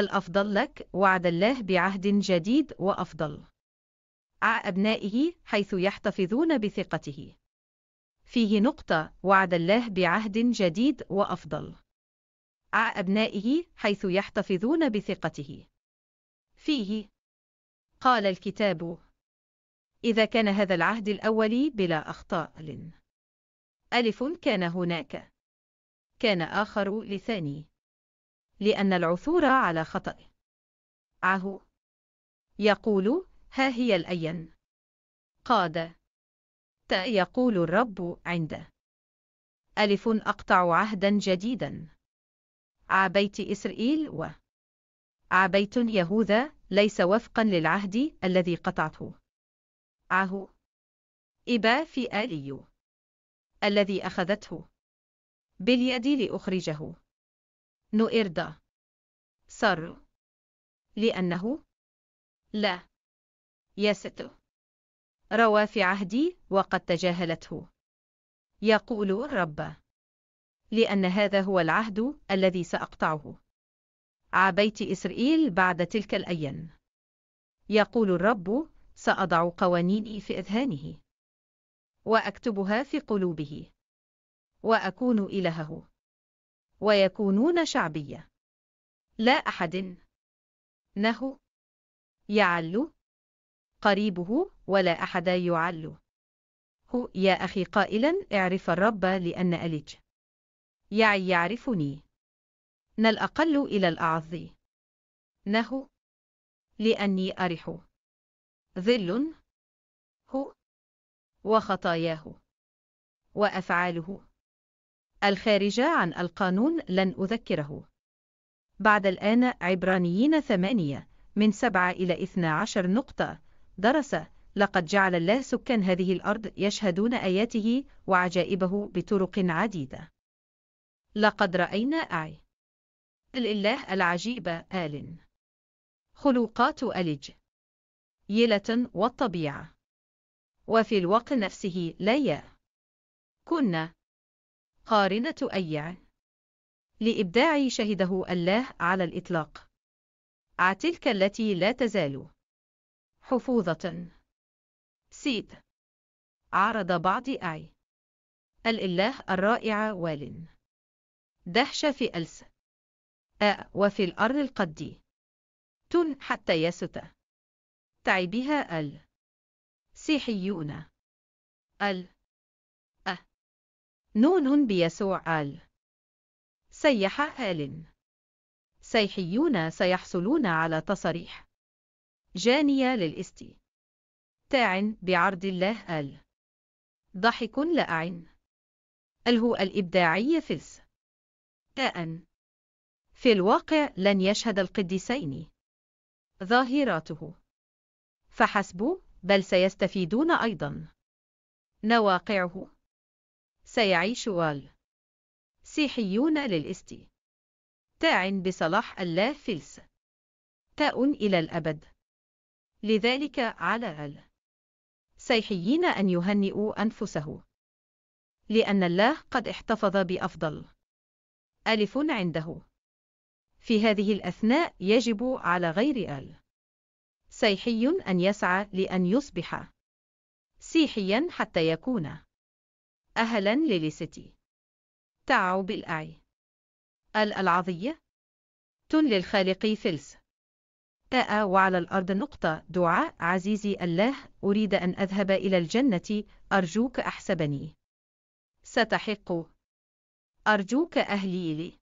الأفضل لك وعد الله بعهد جديد وأفضل مع أبنائه حيث يحتفظون بثقته. فيه نقطة وعد الله بعهد جديد وأفضل. مع أبنائه حيث يحتفظون بثقته. فيه قال الكتاب إذا كان هذا العهد الأول بلا أخطاء ألف كان هناك كان آخر لثاني لأن العثور على خطأ عهو يقول ها هي الأين قاد ت يقول الرب عند ألف أقطع عهدا جديدا عبيت إسرائيل و عبيت يهوذا ليس وفقا للعهد الذي قطعته عهو إبا في آليو الذي أخذته باليد لأخرجه نؤردا سر لأنه لا يست روى في عهدي وقد تجاهلته يقول الرب لأن هذا هو العهد الذي سأقطعه ع بيت إسرائيل بعد تلك الأيام يقول الرب سأضع قوانيني في أذهانه وأكتبها في قلوبه وأكون إلهه ويكونون شعبية لا أحد نهو يعل قريبه ولا أحد يعل هو يا أخي قائلا اعرف الرب لأن ألج يعي يعرفني ن الأقل إلى الأعظ نهو لأني أرح ذل هو وخطاياه وأفعاله الخارجة عن القانون لن أذكره. بعد الآن عبرانيين ثمانية من سبعة إلى اثنا عشر نقطة درس لقد جعل الله سكان هذه الأرض يشهدون آياته وعجائبه بطرق عديدة. لقد رأينا أعي الإله العجيب آل خلوقات ألج يلة والطبيعة وفي الوقت نفسه لا يا كنا قارنة أيع لإبداع شهده الله على الإطلاق تلك التي لا تزال حفوظة سيد عرض بعض أعي الإله الرائعة وال دهشة في ألس أ وفي الأرض القدي تن حتى يسط تعبها ال سيحيون ال نون بيسوع آل سيح آل سيحيون سيحصلون على تصريح جانية للإستي تاع بعرض الله آل ضحك لأع الهو الإبداعي فلس تاء في الواقع لن يشهد القديسين ظاهراته فحسب بل سيستفيدون أيضا نواقعه سيعيش سيحيون للاستي تاع بصلاح الله فلس تاء إلى الأبد لذلك على ال سيحيين أن يهنئوا أنفسه لأن الله قد احتفظ بأفضل ألف عنده في هذه الأثناء يجب على غير ال سيحي أن يسعى لأن يصبح سيحيا حتى يكون أهلا لليستي تعو بالأعي الألعظية تن للخالق فلس تاء وعلى الأرض نقطة دعاء عزيزي الله أريد أن أذهب إلى الجنة أرجوك أحسبني ستحق أرجوك أهلي لي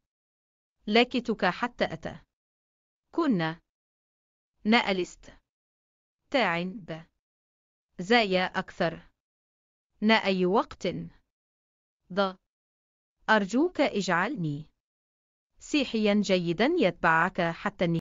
لكتك حتى أتى كنا نألست تاع ب زايا أكثر نا أي وقت ض أرجوك اجعلني سيحيا جيدا يتبعك حتى النهاية